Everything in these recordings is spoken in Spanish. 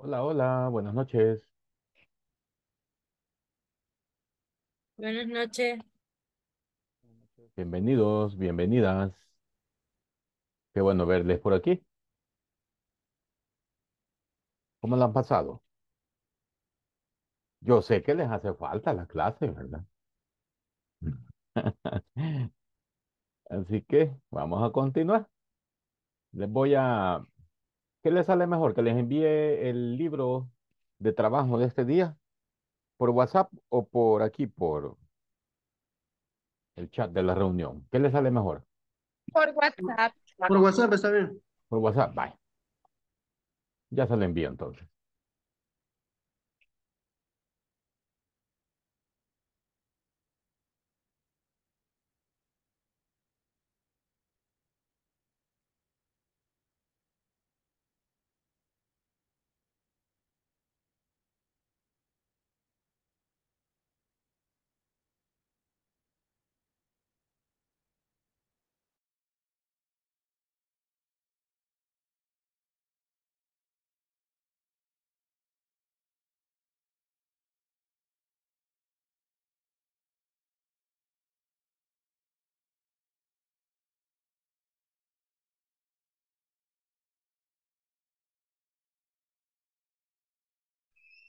Hola, hola, buenas noches. Buenas noches. Bienvenidos, bienvenidas. Qué bueno verles por aquí. ¿Cómo lo han pasado? Yo sé que les hace falta la clase, ¿verdad? Así que vamos a continuar. Les voy a ¿Qué les sale mejor? ¿Que les envíe el libro de trabajo de este día por WhatsApp o por aquí, por el chat de la reunión? ¿Qué les sale mejor? Por WhatsApp. Por WhatsApp está bien. Por WhatsApp, bye. Ya se le envío entonces.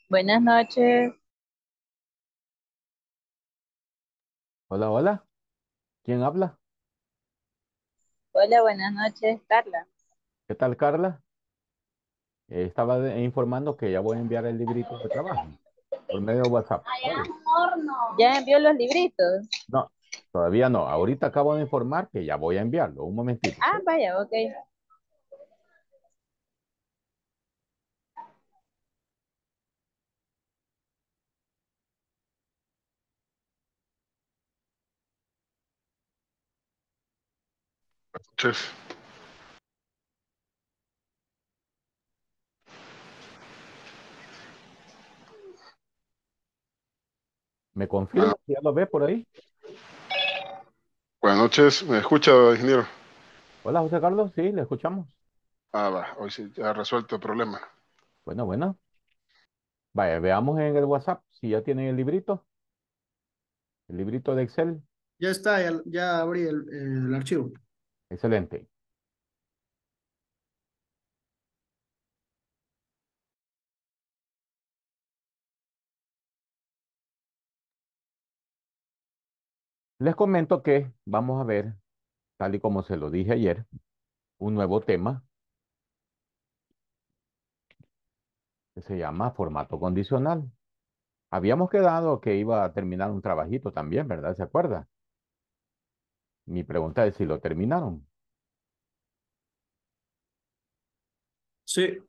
Buenas noches. Hola, hola. ¿Quién habla? Hola, buenas noches, Carla. ¿Qué tal, Carla? Eh, estaba informando que ya voy a enviar el librito de trabajo por medio de WhatsApp. ¿Ya envió los libritos? no, todavía no. Ahorita acabo de informar que ya voy a enviarlo. Un momentito. Ah, vaya, ok. ¿Me confirma ya lo ve por ahí? buenas noches, ¿me escucha, ingeniero? Hola, José Carlos, sí, le escuchamos. Ah, va, hoy sí, ya ha resuelto el problema. Bueno, bueno. Vaya, veamos en el WhatsApp si ya tienen el librito, el librito de Excel. Ya está, ya, abrí el archivo. Excelente. Les comento que vamos a ver, tal y como se lo dije ayer, un nuevo tema que se llama formato condicional. Habíamos quedado que iba a terminar un trabajito también, ¿verdad? ¿Se acuerda? Mi pregunta es si lo terminaron. Sí.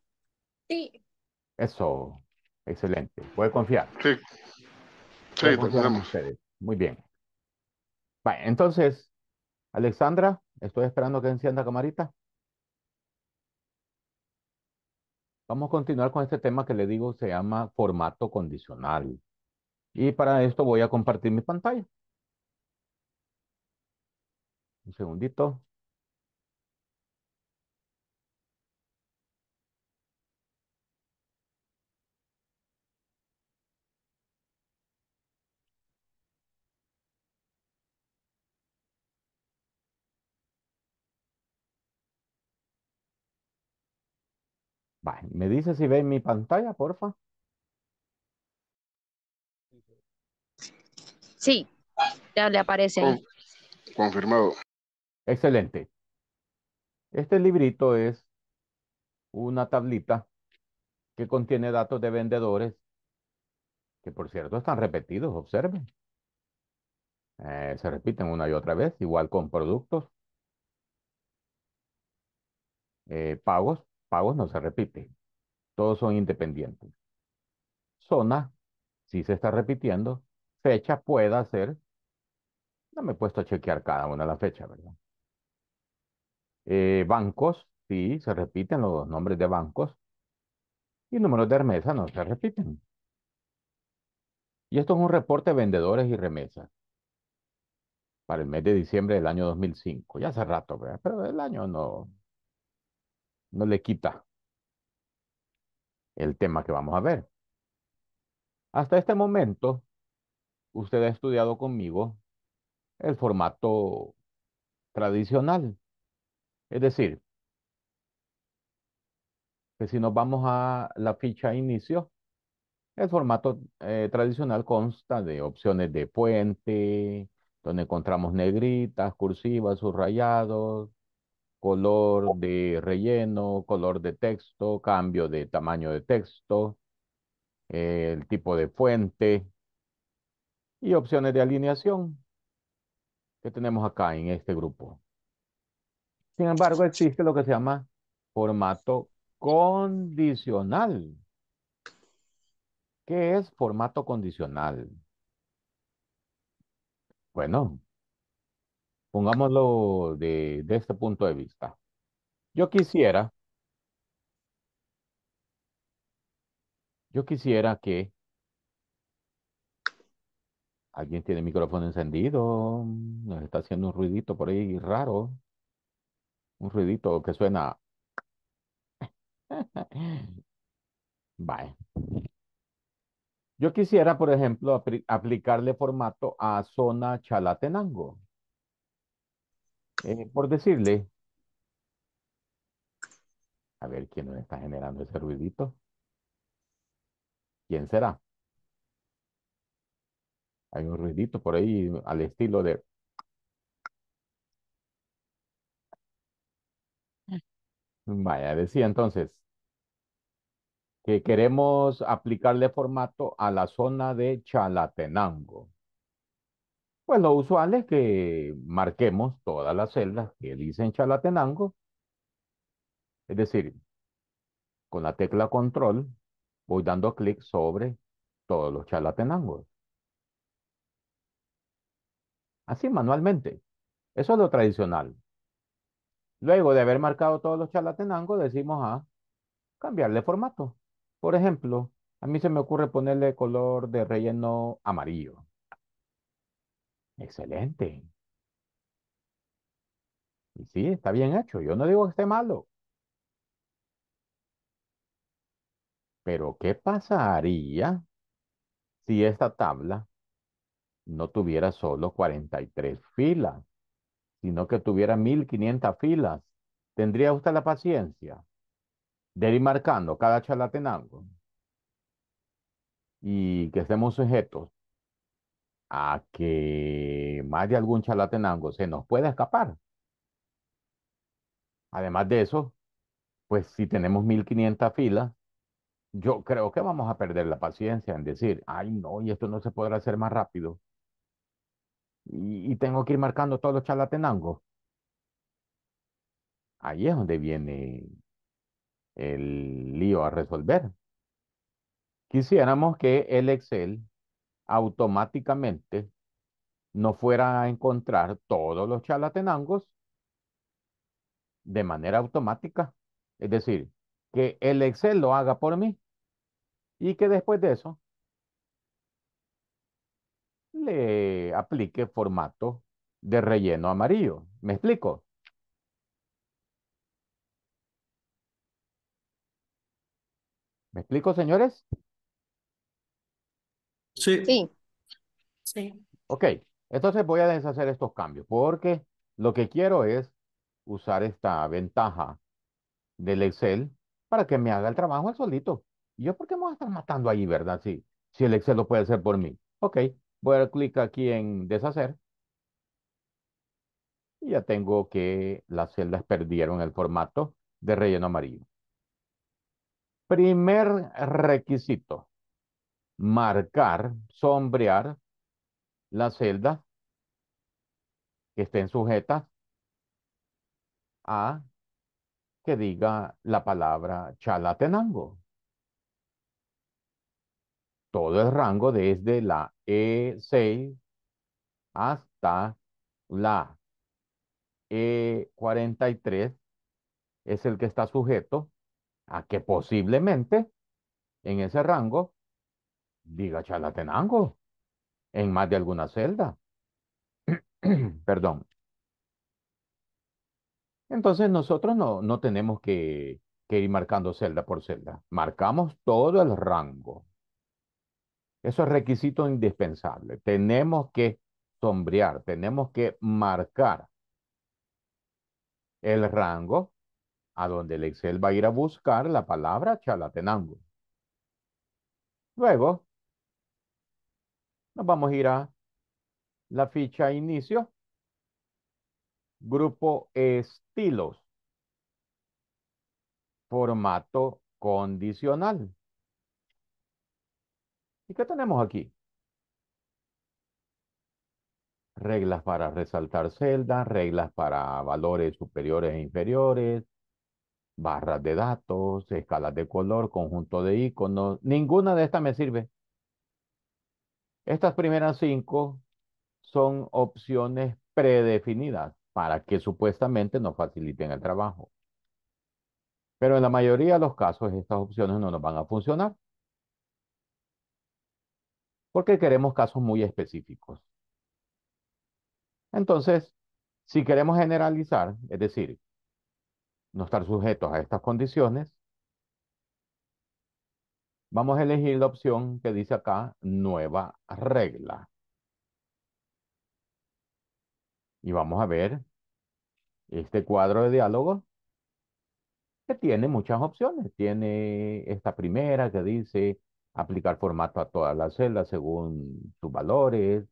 Sí. Eso, excelente. Puede confiar. Sí. Sí, terminamos. Muy bien. Vale, entonces, Alexandra, estoy esperando que encienda camarita. Vamos a continuar con este tema que le digo se llama formato condicional. Y para esto voy a compartir mi pantalla. Un segundito. Vale, ¿me dice si ve mi pantalla, porfa? Sí, ya le aparece ahí. Confirmado. Excelente. Este librito es una tablita que contiene datos de vendedores, que por cierto están repetidos, observen. Eh, se repiten una y otra vez, igual con productos. Eh, pagos, pagos no se repite. Todos son independientes. Zona, si se está repitiendo. Fecha pueda ser. No me he puesto a chequear cada una de las fechas, ¿verdad? Eh, bancos, sí, se repiten los nombres de bancos. Y números de remesa no se repiten. Y esto es un reporte vendedores y remesas para el mes de diciembre del año 2005. Ya hace rato, pero el año no, no le quita el tema que vamos a ver. Hasta este momento, usted ha estudiado conmigo el formato tradicional, es decir, que si nos vamos a la ficha inicio, el formato eh, tradicional consta de opciones de puente, donde encontramos negritas, cursivas, subrayados, color oh. de relleno, color de texto, cambio de tamaño de texto, eh, el tipo de fuente y opciones de alineación que tenemos acá en este grupo. Sin embargo, existe lo que se llama formato condicional. ¿Qué es formato condicional? Bueno, pongámoslo de, este punto de vista. Yo quisiera, yo quisiera que alguien tiene el micrófono encendido, nos está haciendo un ruidito por ahí raro un ruidito que suena. Bye. Yo quisiera, por ejemplo, aplicarle formato a zona Chalatenango. Eh, por decirle. A ver quién nos está generando ese ruidito. ¿Quién será? Hay un ruidito por ahí al estilo de... Vaya, decía entonces que queremos aplicarle formato a la zona de Chalatenango. Pues lo usual es que marquemos todas las celdas que dicen Chalatenango. Es decir, con la tecla control voy dando clic sobre todos los Chalatenangos. Así manualmente. Eso es lo tradicional. Luego de haber marcado todos los chalatenango, decimos a ah, cambiarle formato. Por ejemplo, a mí se me ocurre ponerle color de relleno amarillo. Excelente. sí, está bien hecho. Yo no digo que esté malo. Pero ¿qué pasaría si esta tabla no tuviera solo 43 filas? sino que tuviera 1500 filas. ¿Tendría usted la paciencia de ir marcando cada charlatenango? Y que estemos sujetos a que más de algún charlatenango se nos pueda escapar. Además de eso, pues si tenemos 1500 filas, yo creo que vamos a perder la paciencia en decir, ay no, y esto no se podrá hacer más rápido y, tengo que ir marcando todos los chalatenangos. Ahí es donde viene el lío a resolver. Quisiéramos que el Excel automáticamente no fuera a encontrar todos los chalatenangos de manera automática. Es decir, que el Excel lo haga por mí y que después de eso aplique formato de relleno amarillo. ¿Me explico? ¿Me explico, señores? Sí. Sí. Ok, entonces voy a deshacer estos cambios porque lo que quiero es usar esta ventaja del Excel para que me haga el trabajo el solito. ¿Y yo por qué me voy a estar matando ahí, verdad? Sí, si el Excel lo puede hacer por mí. Ok, Voy a dar clic aquí en deshacer. Y ya tengo que las celdas perdieron el formato de relleno amarillo. Primer requisito. Marcar, sombrear las celdas que estén sujetas a que diga la palabra Chalatenango. Todo el rango desde la e6 hasta la E43 es el que está sujeto a que posiblemente en ese rango diga Chalatenango en más de alguna celda. Perdón. Entonces nosotros no, no tenemos que ir marcando celda por celda. Marcamos todo el rango. Eso es requisito indispensable. Tenemos que sombrear, tenemos que marcar el rango a donde el Excel va a ir a buscar la palabra chalatenango. Luego, nos vamos a ir a la ficha inicio, grupo estilos, formato condicional. ¿Y qué tenemos aquí? Reglas para resaltar celdas, reglas para valores superiores e inferiores, barras de datos, escalas de color, conjunto de iconos. Ninguna de estas me sirve. Estas primeras cinco son opciones predefinidas para que supuestamente nos faciliten el trabajo. Pero en la mayoría de los casos estas opciones no nos van a funcionar porque queremos casos muy específicos. Entonces, si queremos generalizar, es decir, no estar sujetos a estas condiciones, vamos a elegir la opción que dice acá, nueva regla. Y vamos a ver este cuadro de diálogo que tiene muchas opciones. Tiene esta primera que dice aplicar formato a todas las celdas según sus valores.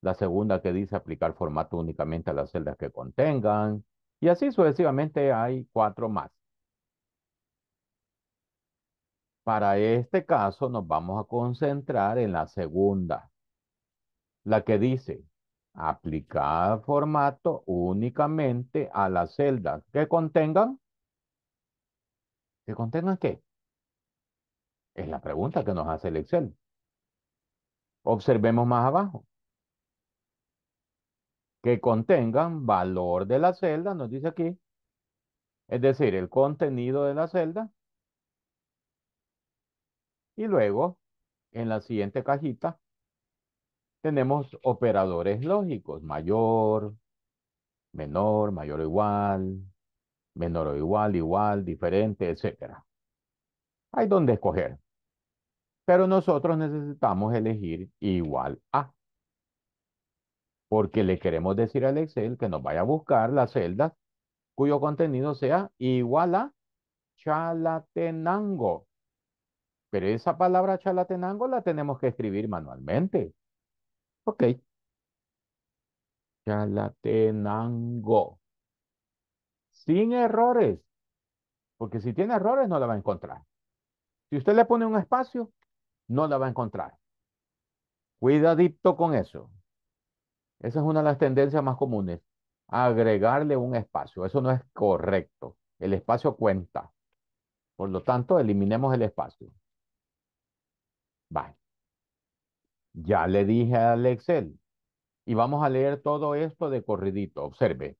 La segunda que dice aplicar formato únicamente a las celdas que contengan. Y así sucesivamente hay cuatro más. Para este caso nos vamos a concentrar en la segunda. La que dice aplicar formato únicamente a las celdas que contengan. ¿Que contengan qué? Es la pregunta que nos hace el Excel. Observemos más abajo. Que contengan valor de la celda, nos dice aquí. Es decir, el contenido de la celda. Y luego, en la siguiente cajita, tenemos operadores lógicos. Mayor, menor, mayor o igual, menor o igual, igual, diferente, etc. Hay donde escoger. Pero nosotros necesitamos elegir igual a. Porque le queremos decir al Excel que nos vaya a buscar la celdas cuyo contenido sea igual a Chalatenango. Pero esa palabra Chalatenango la tenemos que escribir manualmente. Ok. Chalatenango. Sin errores. Porque si tiene errores no la va a encontrar. Si usted le pone un espacio, no la va a encontrar. Cuidadito con eso. Esa es una de las tendencias más comunes. Agregarle un espacio. Eso no es correcto. El espacio cuenta. Por lo tanto, eliminemos el espacio. Vale. Ya le dije al Excel. Y vamos a leer todo esto de corridito. Observe.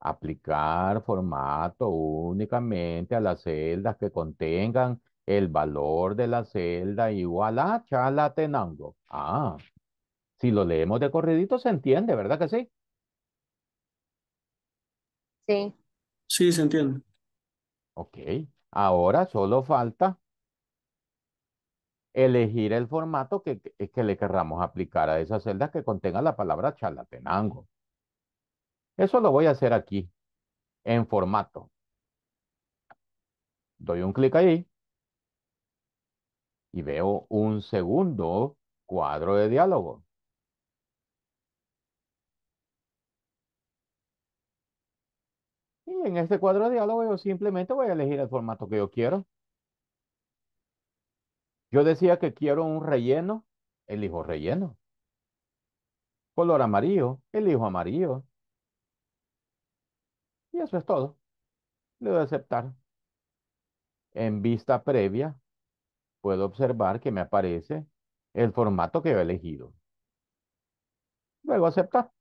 Aplicar formato únicamente a las celdas que contengan el valor de la celda igual a Chalatenango. Ah, si lo leemos de corridito se entiende, ¿verdad que sí? Sí. Sí, se entiende. Ok, ahora solo falta elegir el formato que, que le querramos aplicar a esa celda que contenga la palabra Chalatenango. Eso lo voy a hacer aquí, en formato. Doy un clic ahí y veo un segundo cuadro de diálogo. Y en este cuadro de diálogo yo simplemente voy a elegir el formato que yo quiero. Yo decía que quiero un relleno, elijo relleno. Color amarillo, elijo amarillo. Y eso es todo. Le doy a aceptar. En vista previa, puedo observar que me aparece el formato que he elegido. Luego aceptar.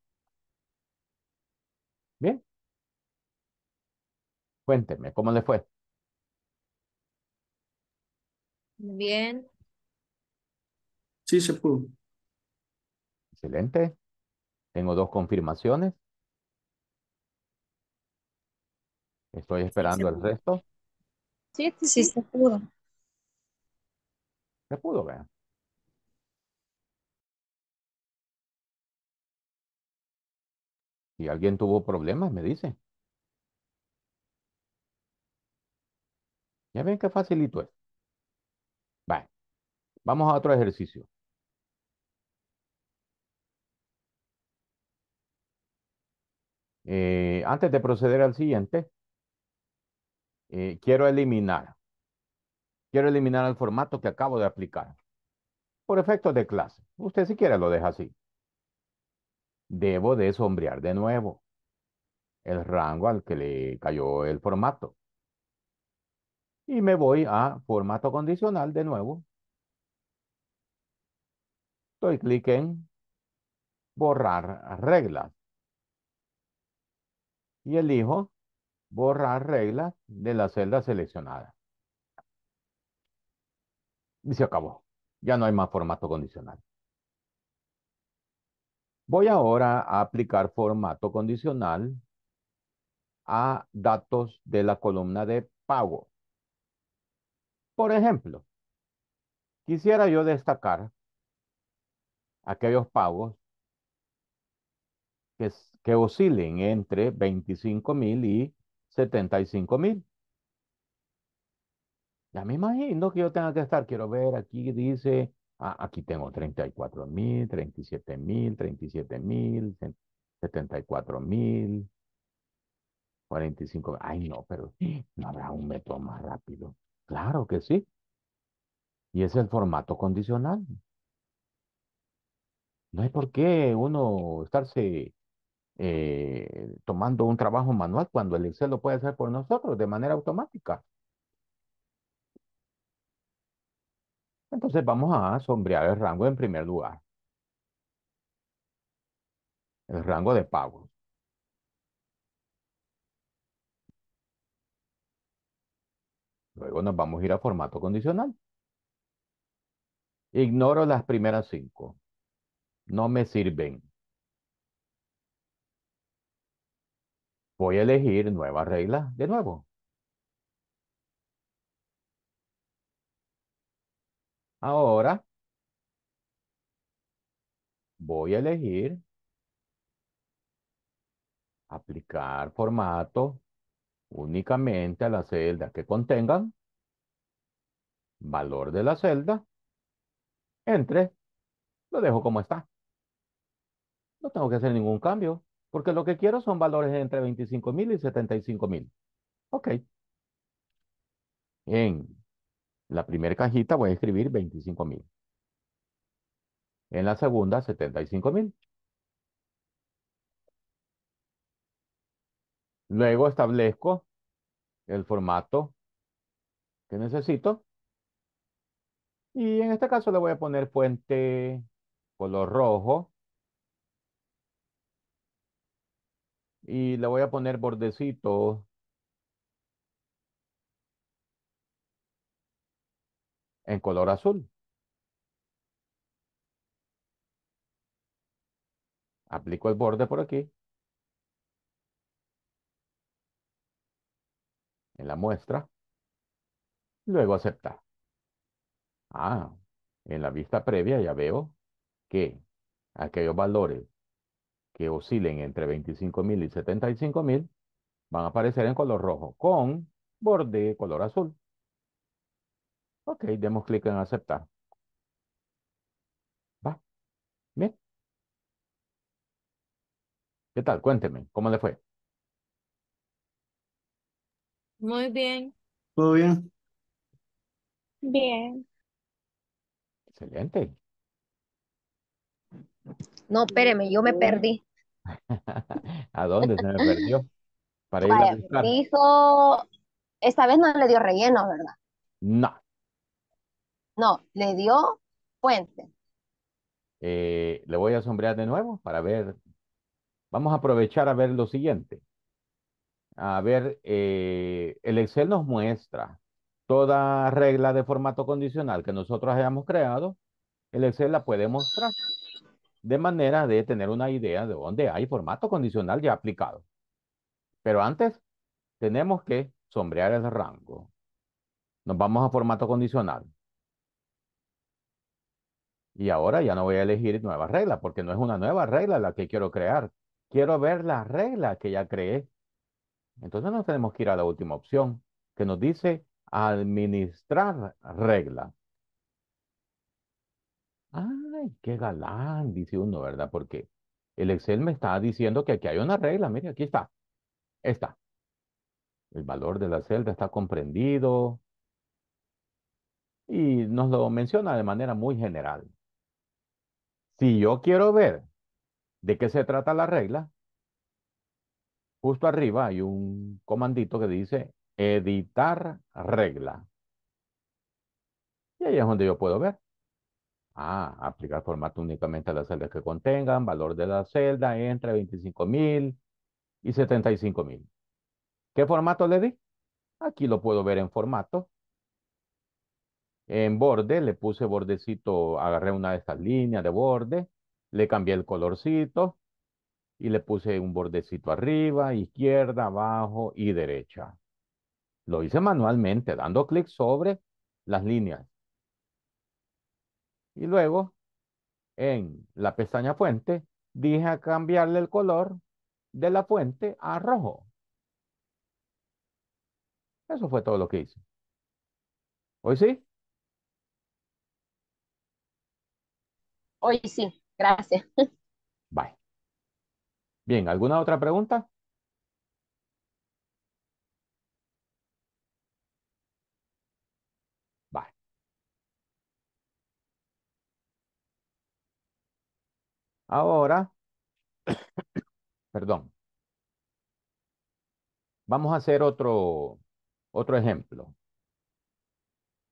Bien. Cuénteme, ¿cómo le fue? Bien. Sí, se pudo. Excelente. Tengo dos confirmaciones. Estoy esperando el resto. Sí, sí, sí, se pudo. Se pudo ver. Si alguien tuvo problemas, me dice. Ya ven qué facilito es. Vale. Vamos a otro ejercicio. Eh, antes de proceder al siguiente, eh, quiero eliminar Quiero eliminar el formato que acabo de aplicar. Por efectos de clase, usted si quiere lo deja así. Debo de sombrear de nuevo el rango al que le cayó el formato. Y me voy a formato condicional de nuevo. Doy clic en borrar reglas. Y elijo borrar reglas de la celda seleccionada y se acabó. Ya no hay más formato condicional. Voy ahora a aplicar formato condicional a datos de la columna de pago. Por ejemplo, quisiera yo destacar aquellos pagos que, oscilen entre $25,000 mil y 75 mil. Ya me imagino que yo tenga que estar, quiero ver, aquí dice, ah, aquí tengo 34 mil, 37 mil, 37 mil, 74 mil, 45 mil. Ay, no, pero no habrá un método más rápido. Claro que sí. Y es el formato condicional. No hay por qué uno estarse eh, tomando un trabajo manual cuando el Excel lo puede hacer por nosotros de manera automática. Entonces vamos a sombrear el rango en primer lugar. El rango de pagos. Luego nos vamos a ir a formato condicional. Ignoro las primeras cinco. No me sirven. Voy a elegir nueva regla de nuevo. Ahora voy a elegir aplicar formato únicamente a la celda que contengan valor de la celda entre lo dejo como está. No tengo que hacer ningún cambio, porque lo que quiero son valores entre 25.000 y 75.000. Ok. en la primera cajita voy a escribir 25 mil. En la segunda, 75.000. mil. Luego establezco el formato que necesito. Y en este caso le voy a poner fuente color rojo. Y le voy a poner bordecito en color azul. Aplico el borde por aquí. En la muestra. Luego aceptar. Ah, en la vista previa ya veo que aquellos valores que oscilen entre 25.000 y 75.000 van a aparecer en color rojo con borde color azul. Ok, demos clic en aceptar. Va. Bien. ¿Qué tal? Cuénteme, ¿cómo le fue? Muy bien. ¿Todo bien? Bien. Excelente. No, espéreme, yo me perdí. ¿A dónde se me perdió? Para ir a buscar. esta vez no le dio relleno, ¿verdad? No, no, le dio fuente. Eh, le voy a sombrear de nuevo para ver. Vamos a aprovechar a ver lo siguiente. A ver, eh, el Excel nos muestra toda regla de formato condicional que nosotros hayamos creado. El Excel la puede mostrar de manera de tener una idea de dónde hay formato condicional ya aplicado. Pero antes tenemos que sombrear el rango. Nos vamos a formato condicional. Y ahora ya no voy a elegir nueva regla, porque no es una nueva regla la que quiero crear. Quiero ver la regla que ya creé. Entonces nos tenemos que ir a la última opción, que nos dice administrar regla. Ay, qué galán, dice uno, ¿verdad? Porque el Excel me está diciendo que aquí hay una regla. Mire, aquí está. Está. El valor de la celda está comprendido. Y nos lo menciona de manera muy general. Si yo quiero ver de qué se trata la regla, justo arriba hay un comandito que dice editar regla. Y ahí es donde yo puedo ver. Ah, aplicar formato únicamente a las celdas que contengan, valor de la celda entre 25.000 y 75.000. ¿Qué formato le di? Aquí lo puedo ver en formato en borde, le puse bordecito, agarré una de estas líneas de borde, le cambié el colorcito y le puse un bordecito arriba, izquierda, abajo y derecha. Lo hice manualmente, dando clic sobre las líneas. Y luego, en la pestaña fuente, dije a cambiarle el color de la fuente a rojo. Eso fue todo lo que hice. ¿Hoy sí? Hoy sí, gracias. Bye. Bien, ¿alguna otra pregunta? Bye. Ahora, perdón, vamos a hacer otro, otro ejemplo.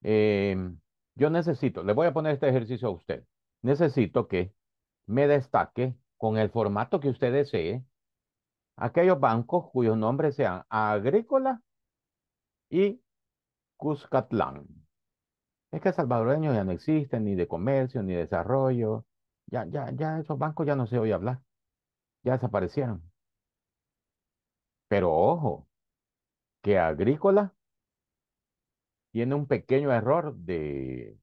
Em, yo necesito, le voy a poner este ejercicio a usted necesito que me destaque con el formato que usted desee aquellos bancos cuyos nombres sean Agrícola y Cuscatlán. Es que salvadoreños ya no existen, ni de comercio, ni de desarrollo. Ya, ya, ya esos bancos ya no se oye hablar. Ya desaparecieron. Pero ojo, que Agrícola tiene un pequeño error de,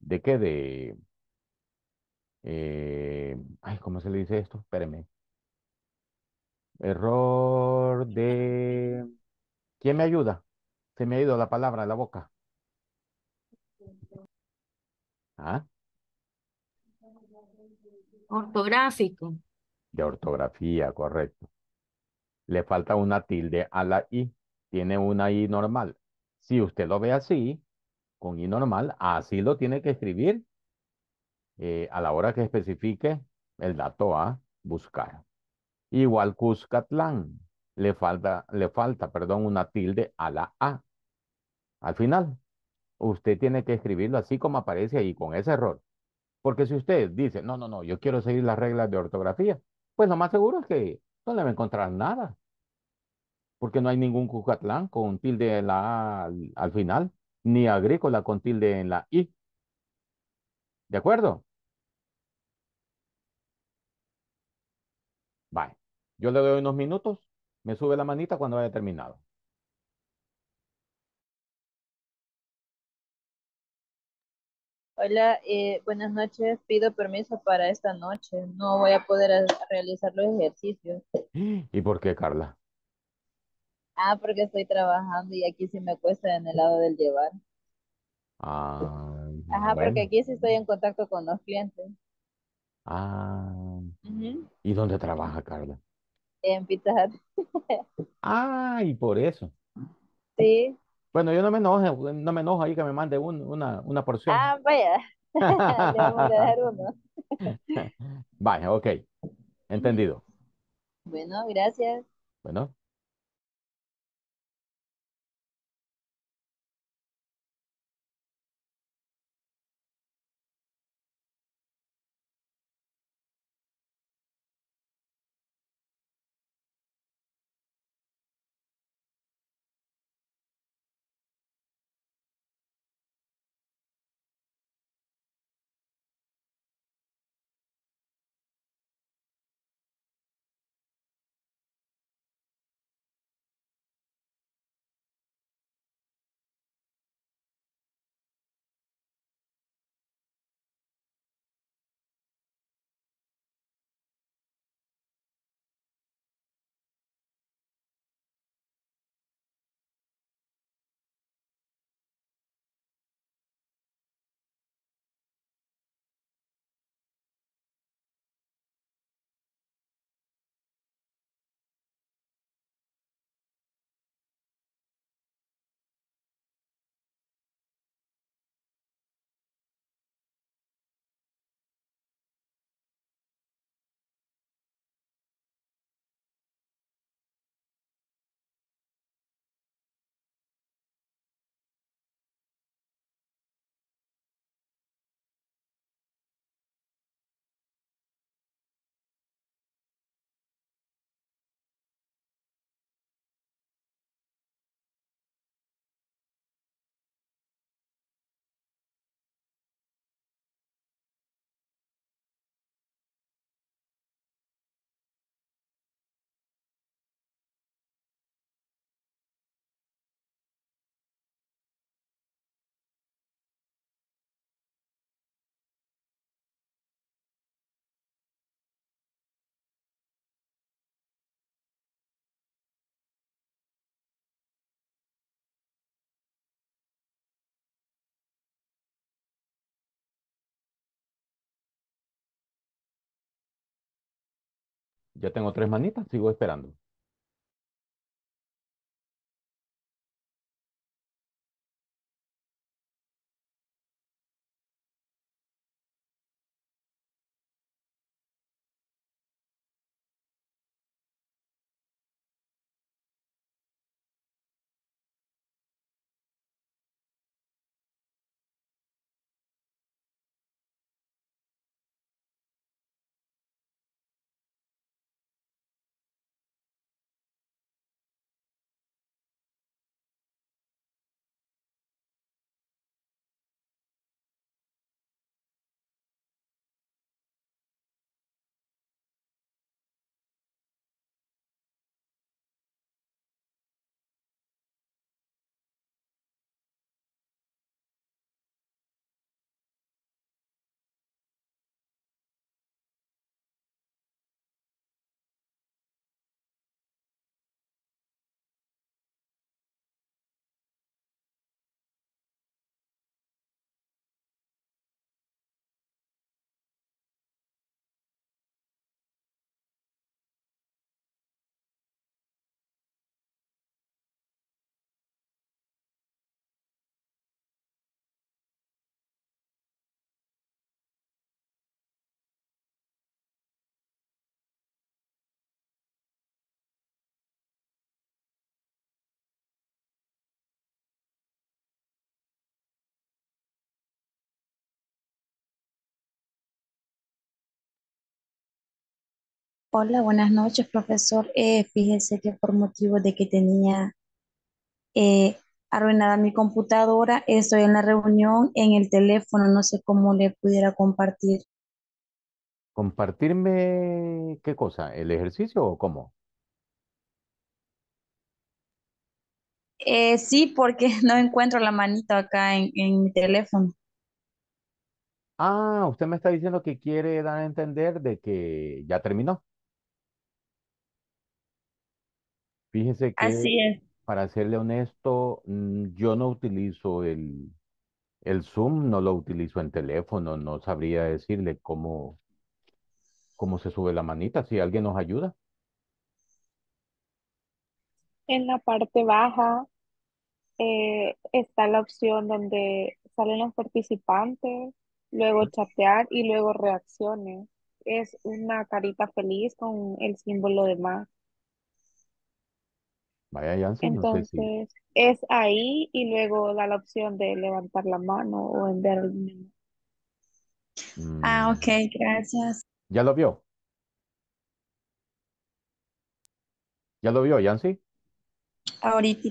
¿de qué? De eh, ay, ¿cómo se le dice esto? Espéreme Error de... ¿Quién me ayuda? Se me ha ido la palabra a la boca. ¿Ah? Ortográfico. De ortografía, correcto. Le falta una tilde a la I. Tiene una I normal. Si usted lo ve así, con I normal, así lo tiene que escribir eh, a la hora que especifique el dato a buscar. Igual Cuscatlán, le falta, le falta, perdón, una tilde a la A. Al final, usted tiene que escribirlo así como aparece ahí, con ese error. Porque si usted dice, no, no, no, yo quiero seguir las reglas de ortografía, pues lo más seguro es que no le va a encontrar nada. Porque no hay ningún Cuscatlán con tilde en la A al final, ni agrícola con tilde en la I. ¿De acuerdo? Vale. Yo le doy unos minutos, me sube la manita cuando haya terminado. Hola, eh, buenas noches. Pido permiso para esta noche. No voy a poder realizar los ejercicios. ¿Y por qué, Carla? Ah, porque estoy trabajando y aquí sí me cuesta en el lado del llevar. Ah, Ajá, porque aquí sí estoy en contacto con los clientes. Ah, ¿y dónde trabaja, Carla? En Pizza Hut. Ah, y por eso. Sí. Bueno, yo no me enojo, no me enojo ahí que me mande una, porción. Ah, vaya. a uno. Vaya, ok, entendido. Bueno, gracias. Bueno. Ya tengo tres manitas, sigo esperando. Hola, buenas noches, profesor. Eh, fíjese que por motivo de que tenía eh, arruinada mi computadora, estoy en la reunión en el teléfono, no sé cómo le pudiera compartir. ¿Compartirme qué cosa? ¿El ejercicio o cómo? Eh, sí, porque no encuentro la manito acá en, en mi teléfono. Ah, usted me está diciendo que quiere dar a entender de que ya terminó. Fíjese que, para serle honesto, mm, yo no utilizo el, el Zoom, no lo utilizo en teléfono, no sabría decirle cómo, cómo se sube la manita, si alguien nos ayuda. En la parte baja eh, está la opción donde salen los participantes, luego chatear y luego reacciones. Es una carita feliz con el símbolo de más. Vaya Entonces, es ahí y luego da la opción de levantar la mano o enviar el mensaje. Mm. Ah, ok, gracias. ¿Ya lo vio? ¿Ya lo vio, Yancy? Ahorita.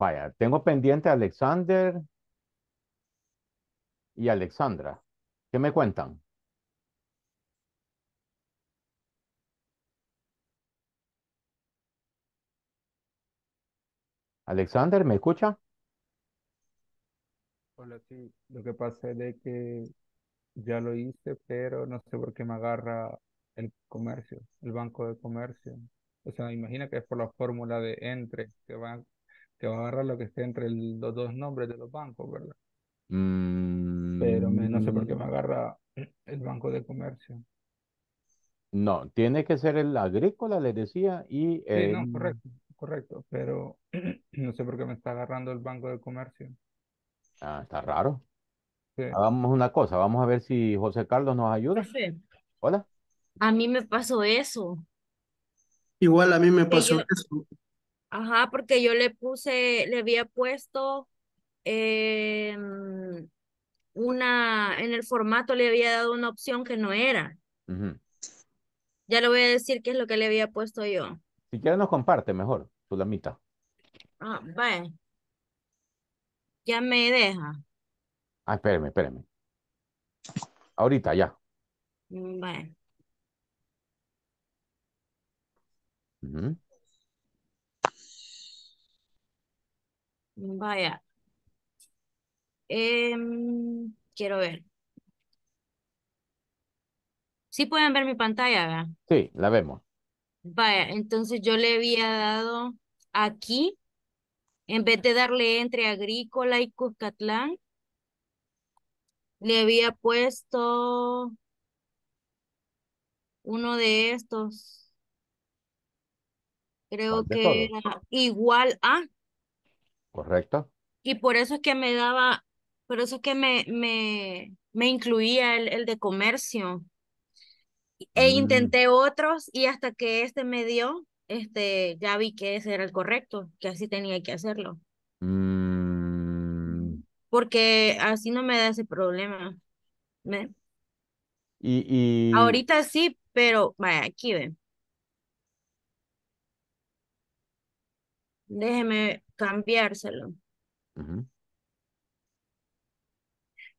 Vaya, tengo pendiente a Alexander y Alexandra. ¿Qué me cuentan? Alexander, ¿me escucha? Hola, sí. Lo que pasa es de que ya lo hice, pero no sé por qué me agarra el comercio, el banco de comercio. O sea, imagina que es por la fórmula de entre, que va, que va a agarrar lo que esté entre los dos nombres de los bancos, ¿verdad? Pero no sé por qué me mm, agarra el banco de comercio. no, tiene que ser el agrícola, le decía, y no, correcto correcto, pero no sé por qué me está agarrando el Banco de Comercio. Ah, está raro. Hagamos una cosa, vamos a ver si José Carlos nos ayuda. Hola. A mí me pasó eso. Igual a mí me pasó eso. Ajá, porque yo le puse, le había puesto eh, una, en el formato le había dado una opción que no era. Ya le voy a decir qué es lo que le había puesto yo. Si quieres nos comparte mejor. Pues, la mitad. Ah, Ya me deja. Ah, espérame, espérame. Ahorita, ya. Mm, Vaya. Vaya. Em, quiero ver. Sí pueden ver mi pantalla, ¿verdad? Sí, la vemos. Vaya, entonces yo le había dado Aquí, en vez de darle entre Agrícola y cucatlán, le había puesto uno de estos. Creo que era igual a. Correcto. Y por eso es que me daba, por eso es que me, me, me incluía el, el de comercio. E mm. intenté otros y hasta que este me dio, este, ya vi que ese era el correcto, que así tenía que hacerlo. Mm. Porque así no me da ese problema. Y, Ahorita sí, pero vaya, aquí ven. Déjeme cambiárselo.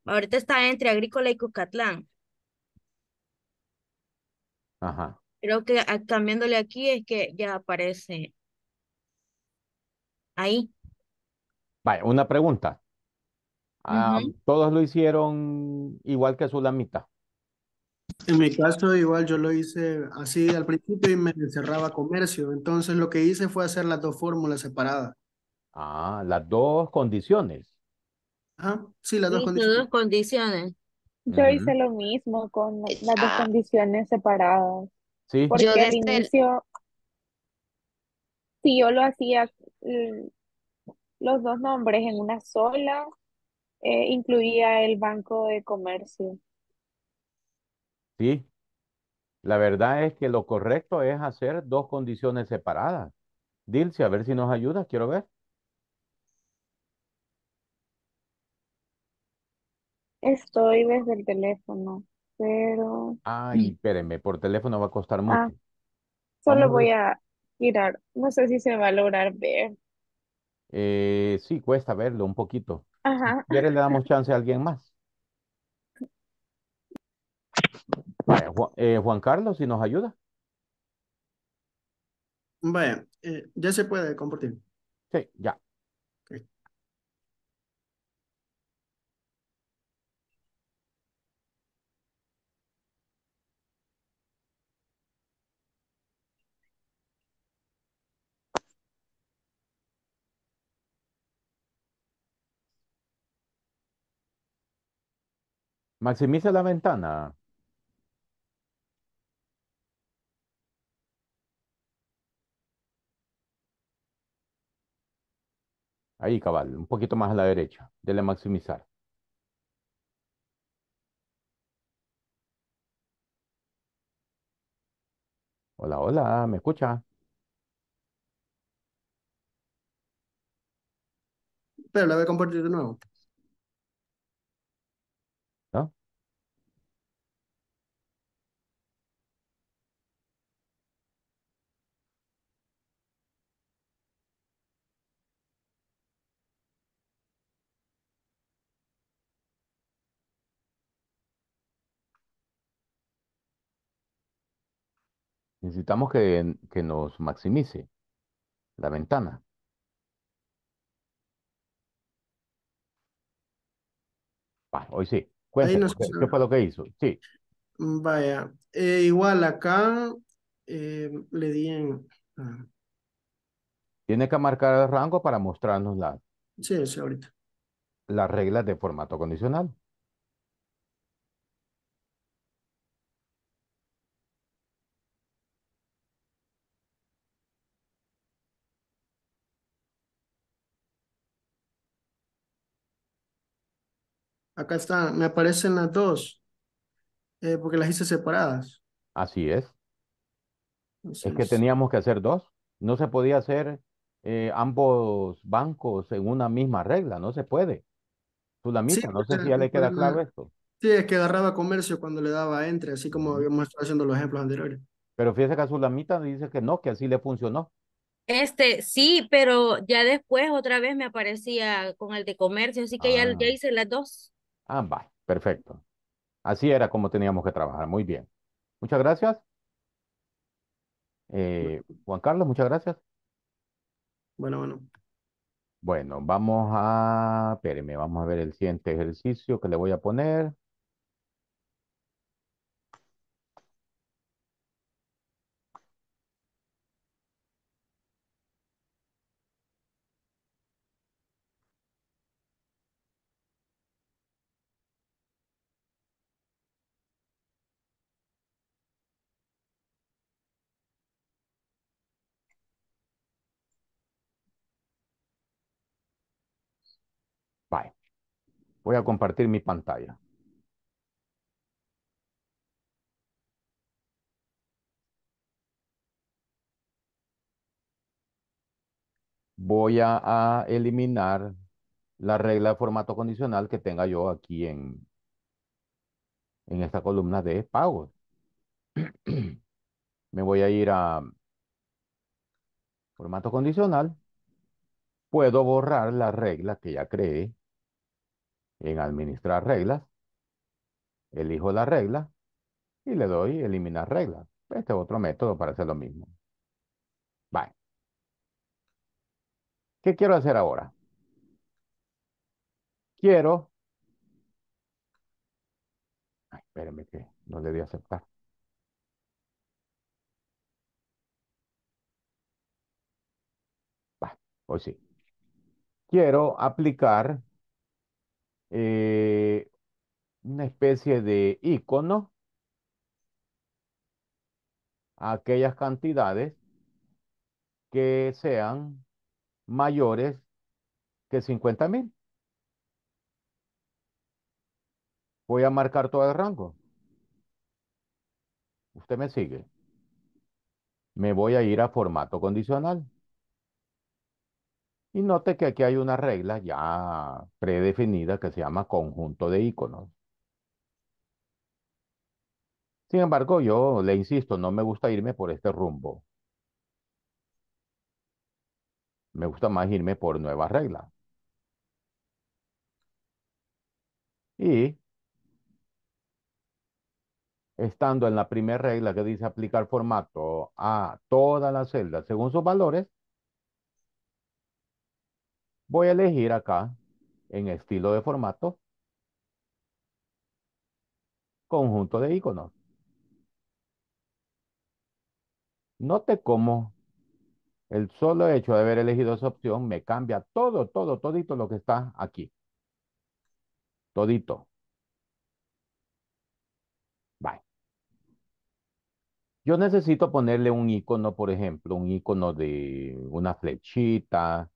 Ahorita está entre Agrícola y Cucatlán. Ajá. Creo que cambiándole aquí es que ya aparece ahí. Vaya, una pregunta. Ah, ¿Todos lo hicieron igual que Sulamita? En mi caso, igual yo lo hice así al principio y me encerraba comercio. Entonces, lo que hice fue hacer las dos fórmulas separadas. Ah, las dos condiciones. Ah, sí, las dos condiciones. dos condiciones. Yo hice lo mismo con eh, las dos ah. condiciones separadas. Sí. Porque al este inicio, si yo lo hacía mm, los dos nombres en una sola, eh, incluía el banco de comercio. Sí, la verdad es que lo correcto es hacer dos condiciones separadas. Dilce, a ver si nos ayuda, quiero ver. Estoy desde el teléfono pero... Ay, espérenme, por teléfono va a costar ah, mucho. solo voy a girar. No sé si se va a lograr ver. Eh, sí, cuesta verlo un poquito. Si le damos chance a alguien más. Eh, eh, Juan Carlos, si nos ayuda. Vaya, ya se puede compartir. Sí, ya. Maximiza la ventana. Ahí, cabal, un poquito más a la derecha. Dele maximizar. Hola, hola, ¿me escucha? Pero la voy a compartir de nuevo. Necesitamos que, que nos maximice la ventana. hoy sí. ¿qué, fue lo que hizo? Sí. Mm, vaya, eh, igual acá eh, le di en... Ah. Tiene que marcar el rango para mostrarnos la, sí, las reglas de formato condicional. Acá está, me aparecen las dos, eh, porque las hice separadas. Así es. es que teníamos que hacer dos. No se podía hacer eh, ambos bancos en una misma regla, no se puede. Sulamita, no sé si ya le queda claro esto. Sí, es que agarraba comercio cuando le daba entre, así como habíamos estado haciendo los ejemplos anteriores. Pero fíjese que a Sulamita dice que no, que así le funcionó. Este, sí, pero ya después otra vez me aparecía con el de comercio, así que ya, ya ah. hice las dos. Ah, va, perfecto. Así era como teníamos que trabajar. Muy bien. Muchas gracias. Eh, Juan Carlos, muchas gracias. Bueno, bueno. Bueno, vamos a, espéreme, vamos a ver el siguiente ejercicio que le voy a poner. Voy a compartir mi pantalla. Voy a, eliminar la regla de formato condicional que tenga yo aquí en, en esta columna de pagos. Me voy a ir a formato condicional. Puedo borrar la regla que ya creé en administrar reglas, elijo la regla y le doy eliminar reglas. Este es otro método para hacer lo mismo. Bye. ¿Qué quiero hacer ahora? Quiero... Ay, espérenme que no le a aceptar. Vale. hoy sí. Quiero aplicar eh, una especie de icono a aquellas cantidades que sean mayores que 50.000. mil. Voy a marcar todo el rango. Usted me sigue. Me voy a ir a formato condicional. Y note que aquí hay una regla ya predefinida que se llama conjunto de iconos. Sin embargo, yo le insisto, no me gusta irme por este rumbo. Me gusta más irme por nuevas reglas. Y estando en la primera regla que dice aplicar formato a todas las celdas según sus valores, Voy a elegir acá en estilo de formato conjunto de iconos. Note cómo el solo hecho de haber elegido esa opción me cambia todo, todo, todito lo que está aquí. Todito. Bye. Yo necesito ponerle un icono, por ejemplo, un icono de una flechita,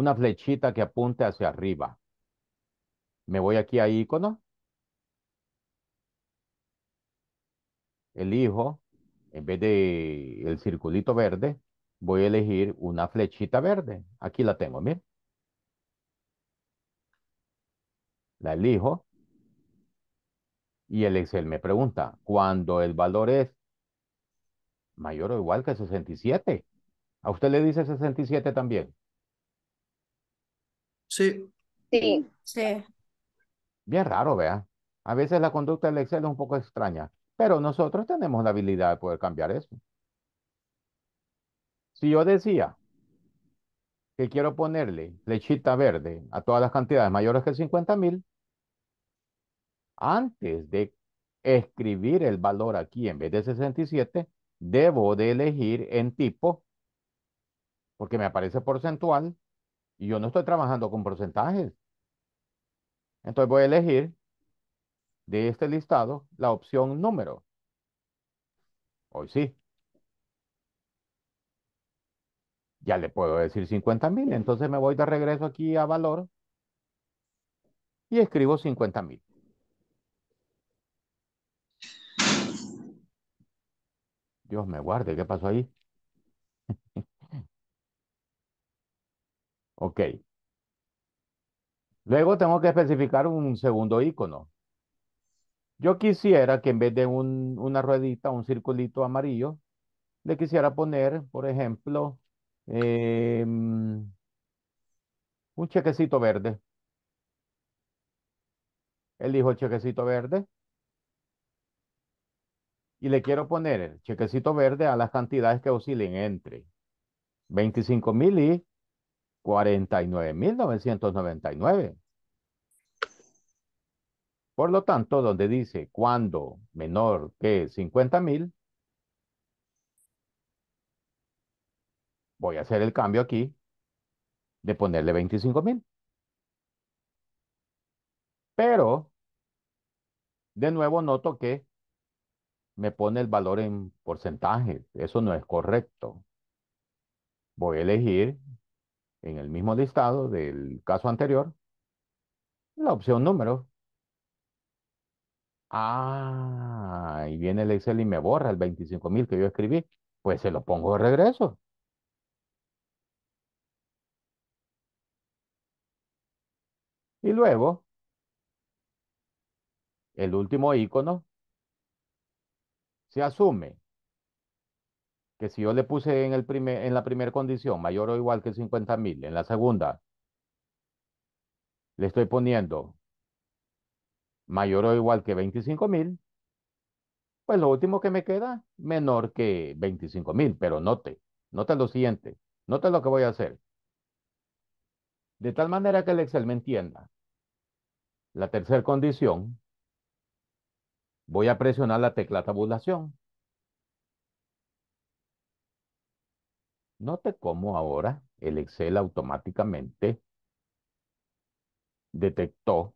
una flechita que apunte hacia arriba. Me voy aquí a ícono. Elijo, en vez de el circulito verde, voy a elegir una flechita verde. Aquí la tengo, miren. La elijo. Y el Excel me pregunta, cuando el valor es mayor o igual que 67, a usted le dice 67 también. Sí. Sí. Sí. Bien raro, vea. A veces la conducta del Excel es un poco extraña, pero nosotros tenemos la habilidad de poder cambiar eso. Si yo decía que quiero ponerle lechita verde a todas las cantidades mayores que 50 mil, antes de escribir el valor aquí en vez de 67, debo de elegir en tipo, porque me aparece porcentual, y yo no estoy trabajando con porcentajes. Entonces voy a elegir de este listado la opción número. Hoy sí. Ya le puedo decir 50.000. Entonces me voy de regreso aquí a valor y escribo 50.000. Dios me guarde, ¿qué pasó ahí? Ok. Luego tengo que especificar un segundo icono. Yo quisiera que en vez de una ruedita, un circulito amarillo, le quisiera poner, por ejemplo, em, un chequecito verde. Elijo el chequecito verde. Y le quiero poner el chequecito verde a las cantidades que oscilen entre 25 mil y 49.999. Por lo tanto, donde dice cuando menor que 50.000, voy a hacer el cambio aquí de ponerle 25.000. Pero, de nuevo noto que me pone el valor en porcentaje. Eso no es correcto. Voy a elegir en el mismo listado del caso anterior, la opción número. Ah, Y viene el Excel y me borra el 25.000 que yo escribí. Pues se lo pongo de regreso. Y luego, el último icono se asume que si yo le puse en, el primer, en la primera condición mayor o igual que 50 mil, en la segunda le estoy poniendo mayor o igual que 25 mil, pues lo último que me queda menor que 25 mil, pero note, note lo siguiente, note lo que voy a hacer. De tal manera que el Excel me entienda. La tercera condición, voy a presionar la tecla tabulación. Note cómo ahora el Excel automáticamente detectó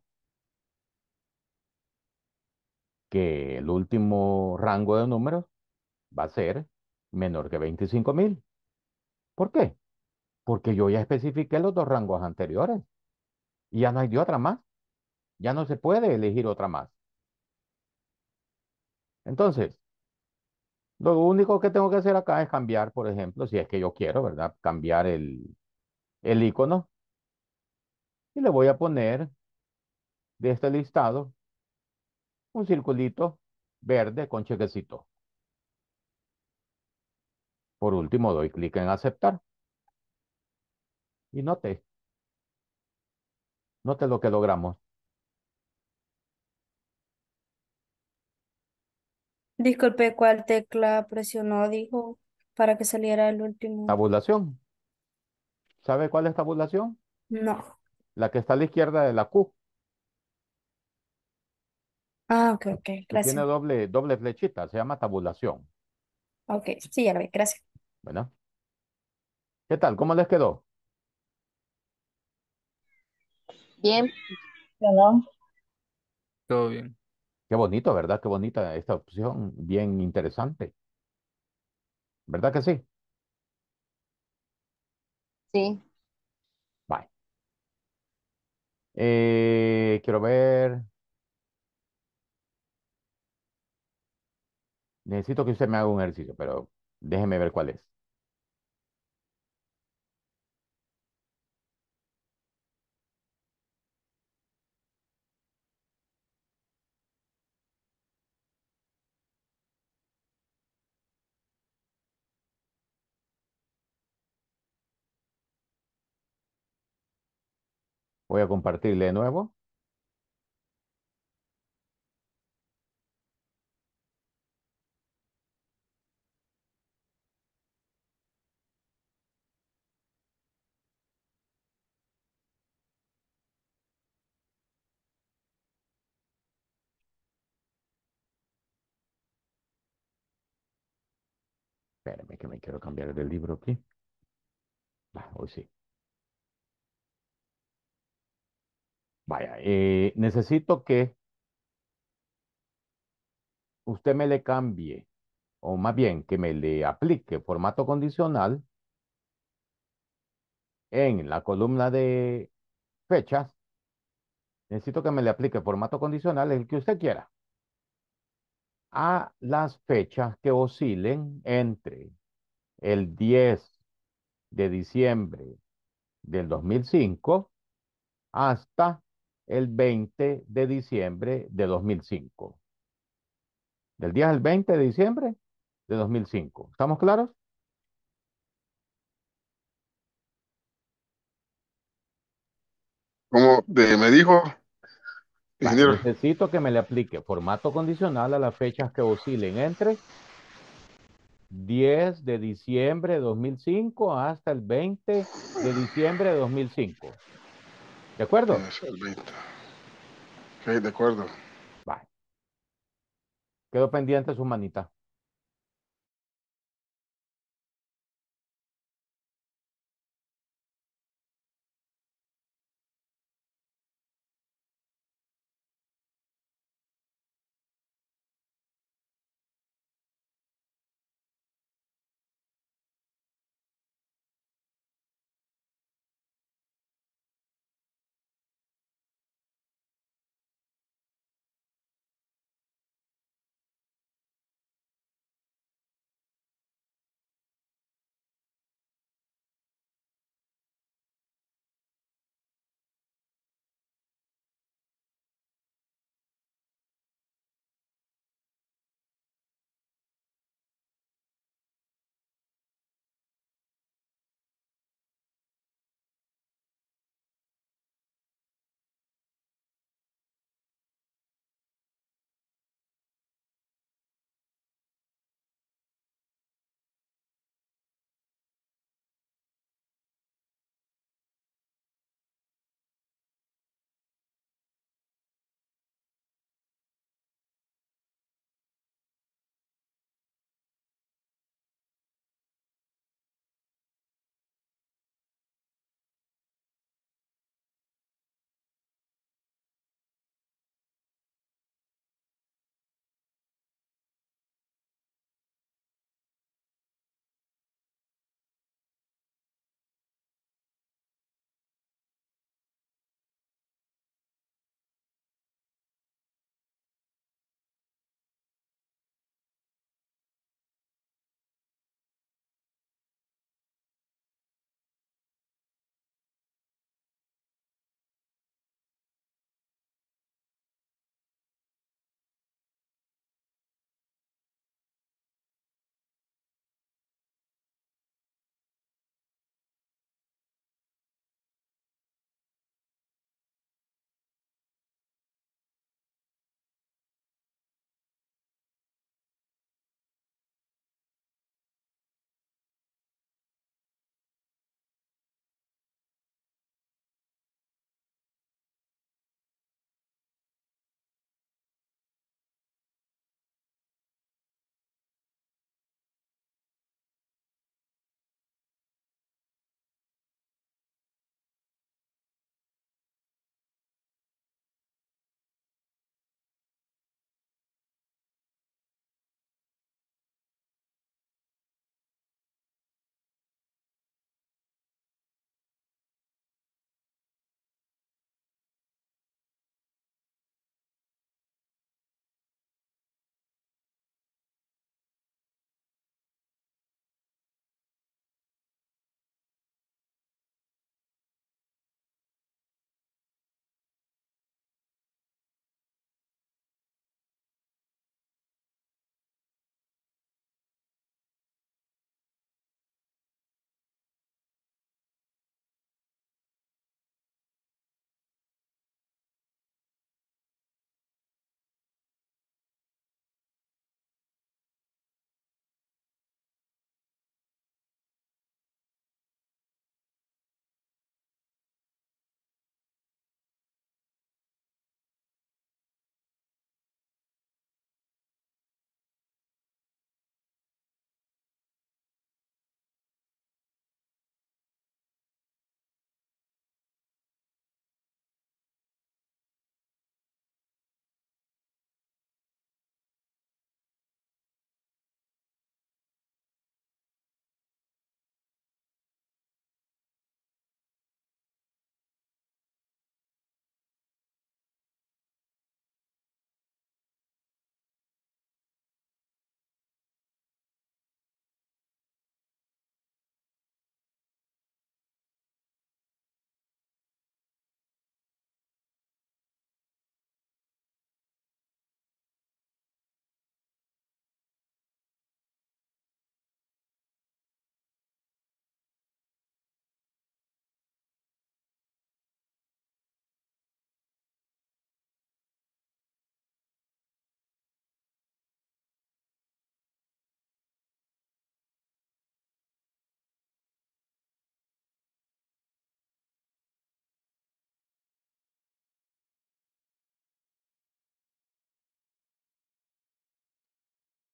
que el último rango de números va a ser menor que 25.000. mil. ¿Por qué? Porque yo ya especifiqué los dos rangos anteriores. Y ya no hay de otra más. Ya no se puede elegir otra más. Entonces, lo único que tengo que hacer acá es cambiar, por ejemplo, si es que yo quiero, ¿verdad? Cambiar el, el icono. Y le voy a poner de este listado un circulito verde con chequecito. Por último, doy clic en aceptar. Y note. Note lo que logramos. Disculpe, ¿cuál tecla presionó, dijo, para que saliera el último? Tabulación. ¿Sabe cuál es tabulación? No. La que está a la izquierda de la Q. Ah, ok, ok, gracias. Tiene doble, doble flechita, se llama tabulación. Ok, sí, ya lo vi, gracias. Bueno. ¿Qué tal? ¿Cómo les quedó? Bien. ¿Todo bien? Qué bonito, ¿verdad? Qué bonita esta opción, bien interesante. ¿Verdad que sí? Sí. Bye. Eh, quiero ver. Necesito que usted me haga un ejercicio, pero déjeme ver cuál es. Voy a compartirle de nuevo. Espérame que me quiero cambiar de libro aquí. Ah, hoy sí. Vaya, eh, necesito que usted me le cambie, o más bien que me le aplique formato condicional en la columna de fechas. Necesito que me le aplique formato condicional, el que usted quiera, a las fechas que oscilen entre el 10 de diciembre del 2005 hasta el 20 de diciembre de 2005. Del 10 al 20 de diciembre de 2005. ¿Estamos claros? Como eh, me dijo, Necesito que me le aplique formato condicional a las fechas que oscilen entre 10 de diciembre de 2005 hasta el 20 de diciembre de 2005. ¿De acuerdo? Ok, de acuerdo. Bye. Quedó pendiente su manita.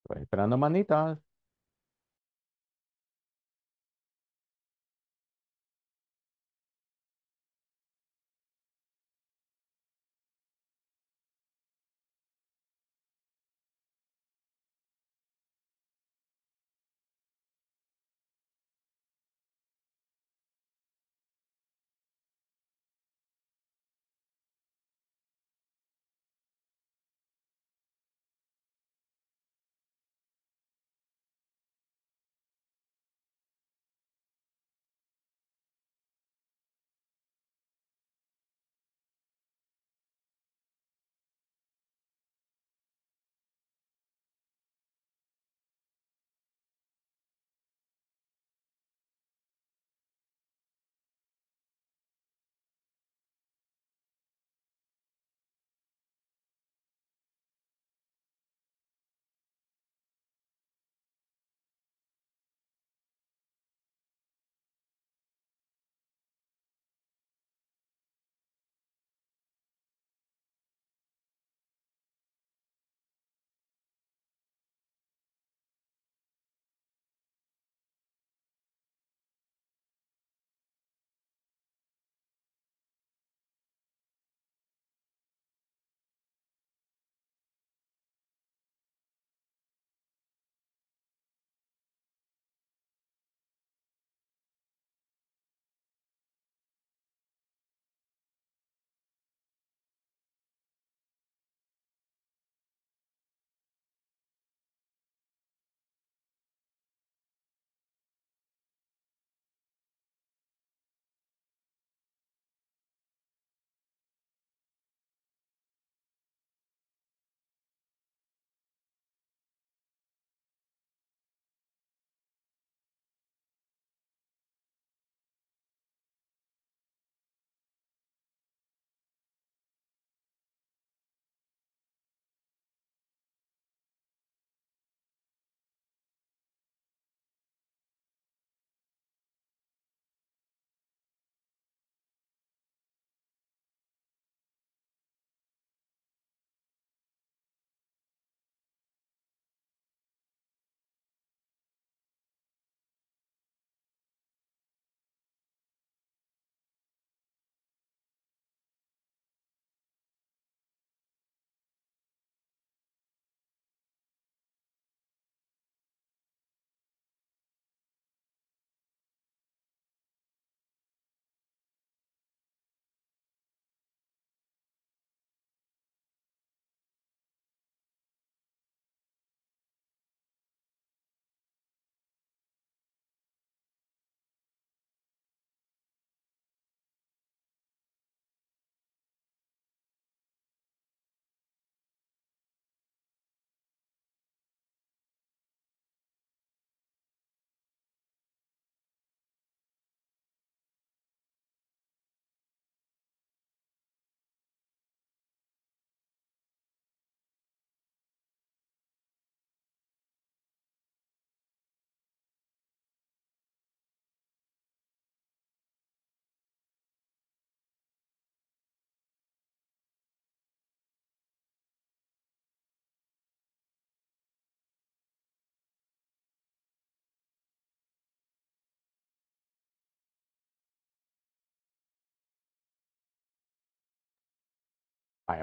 Pues, esperando manitas.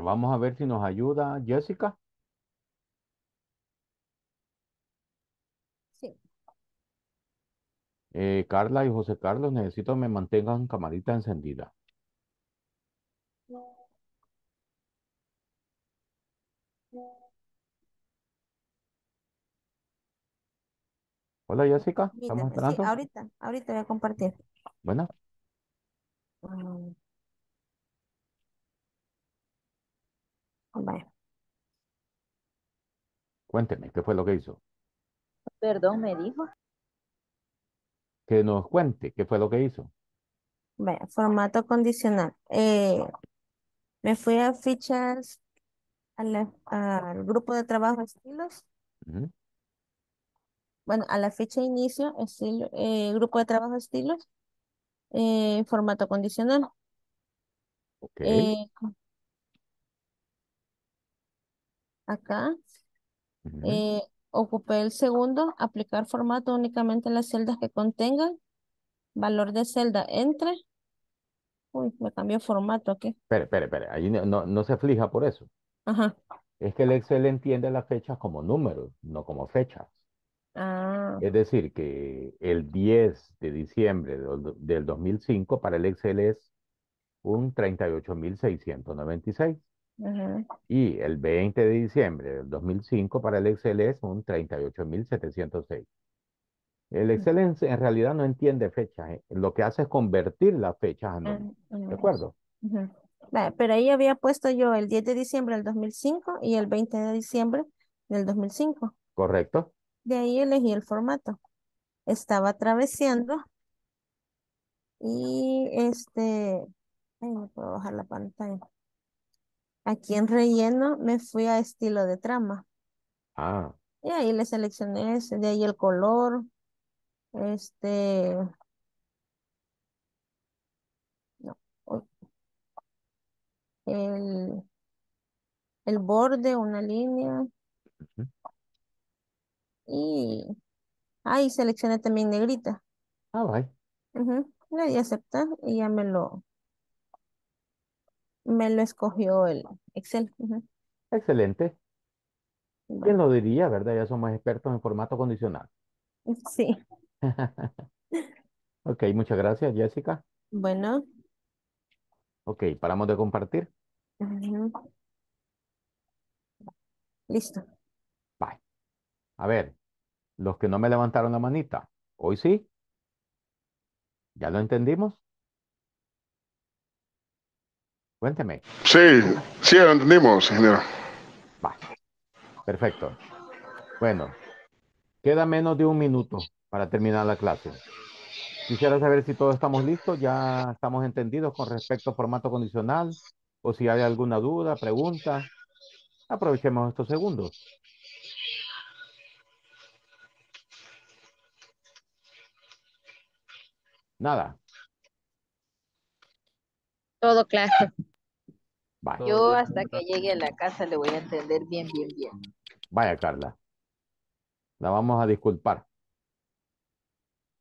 vamos a ver si nos ayuda Jessica. Sí. Eh, Carla y José Carlos, necesito que me mantengan camarita encendida. Hola Jessica, ¿estamos sí, ahorita, ahorita voy a compartir. Bueno. Ah. Cuénteme, ¿qué fue lo que hizo? Perdón, me dijo. Que nos cuente, ¿qué fue lo que hizo? formato condicional. Eh, me fui a fichas a al grupo de trabajo estilos. Bueno, a la ficha de inicio, estilo, eh, grupo de trabajo estilos, eh, formato condicional. Ok, acá. Eh, ocupé el segundo, aplicar formato únicamente las celdas que contengan valor de celda entre. Uy, me cambió formato aquí. Espere, espere, espere. Ahí no, se aflija por eso. Ajá. Es que el Excel entiende las fechas como números, no como fechas. Ah. Es decir, que el 10 de diciembre del, del 2005 para el Excel es un 38.696. Y el 20 de diciembre del 2005 para el Excel es un 38.706. El mm. Excel en, realidad no entiende fechas, ¿eh? lo que hace es convertir las fechas a números. ¿De acuerdo? Pero ahí había puesto yo el 10 de diciembre del 2005 y el 20 de diciembre del 2005. Correcto. De ahí elegí el formato. Estaba travesando y este... puedo bajar la pantalla. Aquí en relleno me fui a estilo de trama. Ah. Y ahí le seleccioné ese, de ahí el color. Este. No. El, el borde, una línea. Y ahí seleccioné también negrita. Ah, vale. Uh Le di aceptar y ya me lo, me lo escogió el Excel. Excelente. ¿Quién lo diría, verdad? Ya somos expertos en formato condicional. sí. Ok, muchas gracias, Jessica. Bueno. Ok, paramos de compartir. Listo. Bye. A ver, los que no me levantaron la manita, hoy sí, ya lo entendimos. Cuénteme. Sí, sí, lo entendimos, ingeniero. Perfecto. Bueno, queda menos de un minuto para terminar la clase. Quisiera saber si todos estamos listos, ya estamos entendidos con respecto al formato condicional o si hay alguna duda, pregunta. Aprovechemos estos segundos. Nada. Todo claro. Yo hasta que llegue a la casa le voy a entender bien, bien, bien. Vaya, Carla. La vamos a disculpar.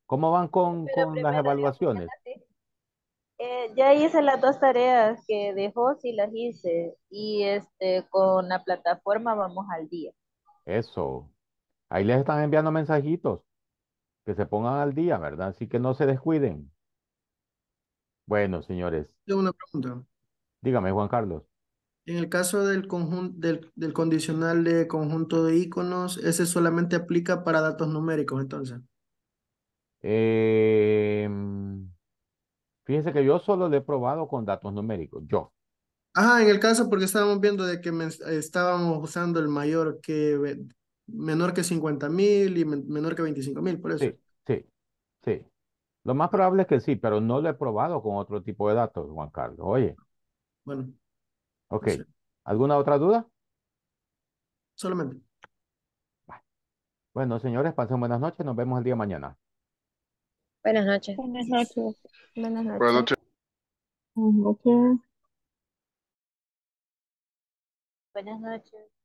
¿Cómo van con, las evaluaciones? Eh, ya hice las dos tareas que dejó, sí las hice. Y este con la plataforma vamos al día. Eso. Ahí les están enviando mensajitos. Que se pongan al día, ¿verdad? Así que no se descuiden. Bueno, señores. Tengo una pregunta. Dígame, Juan Carlos. En el caso del, conjunto, del, condicional de conjunto de iconos, ese solamente aplica para datos numéricos, entonces. Em, fíjense que yo solo lo he probado con datos numéricos, yo. Ajá, en el caso porque estábamos viendo de que estábamos usando el mayor que menor que 50 mil y menor que 25 mil, por eso. Sí, sí, sí. Lo más probable es que sí, pero no lo he probado con otro tipo de datos, Juan Carlos. Oye. Bueno. Ok. ¿Alguna otra duda? Solamente. Bueno, señores, pasen buenas noches. Nos vemos el día mañana. Buenas noches. Buenas noches. Buenas noches. Buenas noches. Buenas noches.